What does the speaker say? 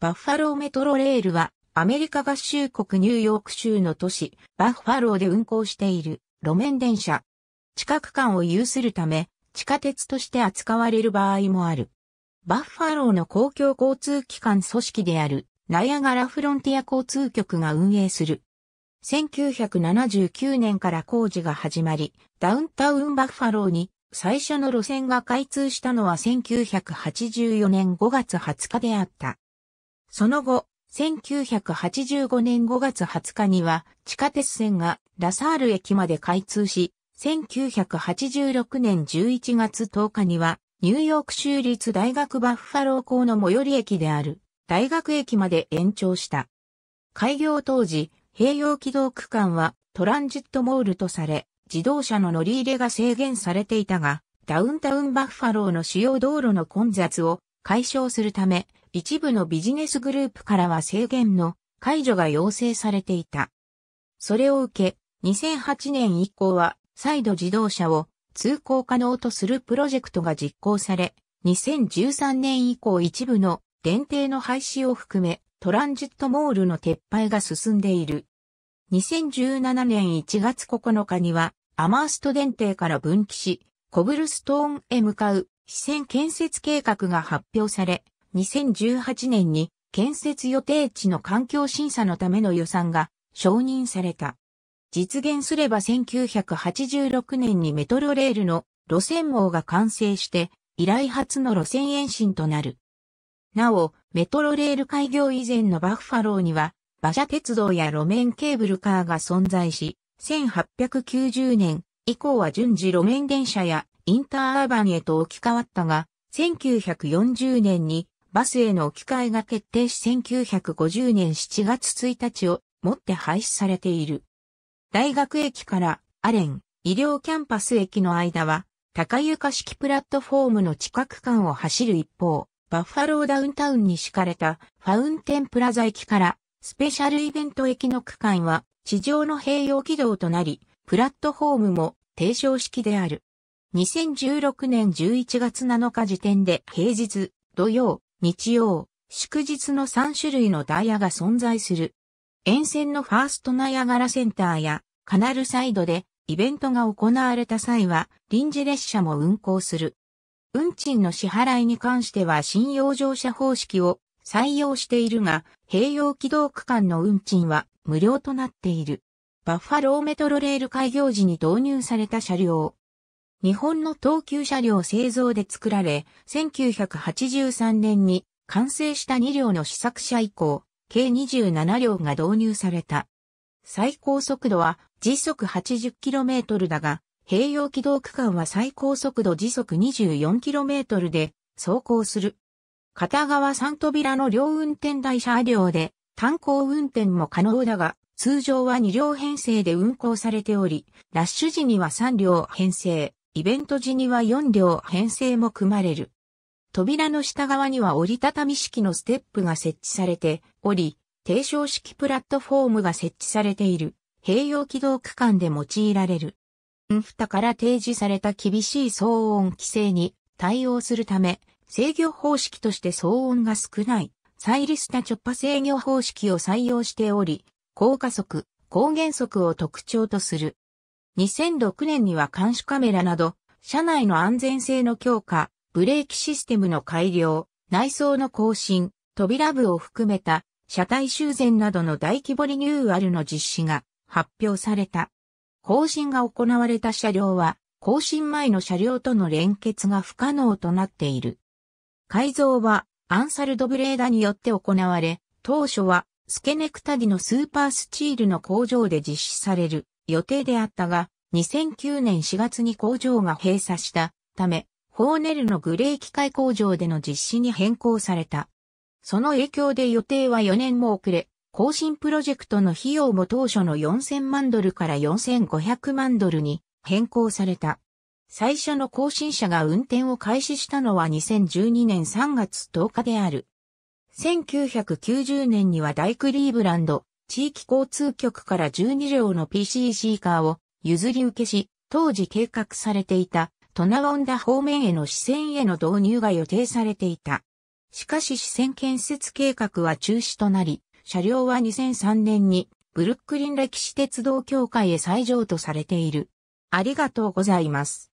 バッファローメトロレールは、アメリカ合衆国ニューヨーク州の都市、バッファローで運行している路面電車。地下区間を有するため、地下鉄として扱われる場合もある。バッファローの公共交通機関組織である、ナイアガラフロンティア交通局が運営する。1979年から工事が始まり、ダウンタウンバッファローに最初の路線が開通したのは1984年5月20日であった。その後、1985年5月20日には地下鉄線がラサール駅まで開通し、1986年11月10日にはニューヨーク州立大学バッファロー校の最寄り駅である大学駅まで延長した。開業当時、併用軌道区間はトランジットモールとされ、自動車の乗り入れが制限されていたが、ダウンタウンバッファローの主要道路の混雑を解消するため、一部のビジネスグループからは制限の解除が要請されていた。それを受け、2008年以降は再度自動車を通行可能とするプロジェクトが実行され、2013年以降一部の電停の廃止を含めトランジットモールの撤廃が進んでいる。2017年1月9日にはアマースト電停から分岐し、コブルストーンへ向かう支線建設計画が発表され、2018年に建設予定地の環境審査のための予算が承認された。実現すれば1986年にメトロレールの路線網が完成して以来初の路線延伸となる。なお、メトロレール開業以前のバッファローには馬車鉄道や路面ケーブルカーが存在し、1890年以降は順次路面電車やインターアーバンへと置き換わったが、1940年にバスへの置き換えが決定し1950年7月1日をもって廃止されている。大学駅からアレン医療キャンパス駅の間は高床式プラットフォームの近く間を走る一方、バッファローダウンタウンに敷かれたファウンテンプラザ駅からスペシャルイベント駅の区間は地上の併用軌道となり、プラットフォームも低床式である。2016年11月7日時点で平日、土曜、日曜、祝日の3種類のダイヤが存在する。沿線のファーストナイアガラセンターやカナルサイドでイベントが行われた際は臨時列車も運行する。運賃の支払いに関しては信用乗車方式を採用しているが、併用軌道区間の運賃は無料となっている。バッファローメトロレール開業時に導入された車両、日本の東急車両製造で作られ、1983年に完成した2両の試作車以降、計27両が導入された。最高速度は時速 80km だが、併用軌道区間は最高速度時速 24km で走行する。片側3扉の両運転台車両で単行運転も可能だが、通常は2両編成で運行されており、ラッシュ時には3両編成。イベント時には4両編成も組まれる。扉の下側には折りたたみ式のステップが設置されており、低床式プラットフォームが設置されている、併用軌道区間で用いられる。ンフタから提示された厳しい騒音規制に対応するため、制御方式として騒音が少ない、サイリスタチョッパ制御方式を採用しており、高加速、高減速を特徴とする。2006年には監視カメラなど、車内の安全性の強化、ブレーキシステムの改良、内装の更新、扉部を含めた車体修繕などの大規模リニューアルの実施が発表された。更新が行われた車両は、更新前の車両との連結が不可能となっている。改造はアンサルドブレーダによって行われ、当初はスケネクタディのスーパースチールの工場で実施される予定であったが、2009年4月に工場が閉鎖したため、ホーネルのグレー機械工場での実施に変更された。その影響で予定は4年も遅れ、更新プロジェクトの費用も当初の4000万ドルから4500万ドルに変更された。最初の更新車が運転を開始したのは2012年3月10日である。1990年にはダイク・リーブランド、地域交通局から12両の PCC カーを譲り受けし、当時計画されていた、トナオンダ方面への支線への導入が予定されていた。しかし支線建設計画は中止となり、車両は2003年にブルックリン歴史鉄道協会へ再上とされている。ありがとうございます。